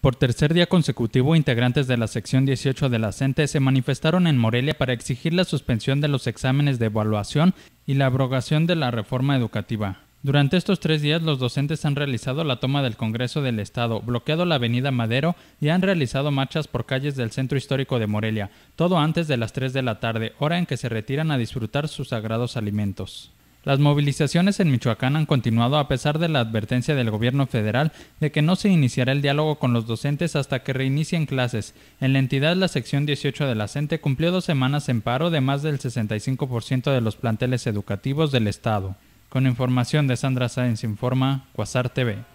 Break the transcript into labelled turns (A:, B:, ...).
A: Por tercer día consecutivo, integrantes de la sección 18 de la CENTE se manifestaron en Morelia para exigir la suspensión de los exámenes de evaluación y la abrogación de la reforma educativa. Durante estos tres días, los docentes han realizado la toma del Congreso del Estado, bloqueado la Avenida Madero y han realizado marchas por calles del centro histórico de Morelia, todo antes de las 3 de la tarde, hora en que se retiran a disfrutar sus sagrados alimentos. Las movilizaciones en Michoacán han continuado a pesar de la advertencia del gobierno federal de que no se iniciará el diálogo con los docentes hasta que reinicien clases. En la entidad, la sección 18 de la CENTE e cumplió dos semanas en paro de más del 65% de los planteles educativos del Estado. Con información de Sandra Sáenz Informa, Cuasar TV.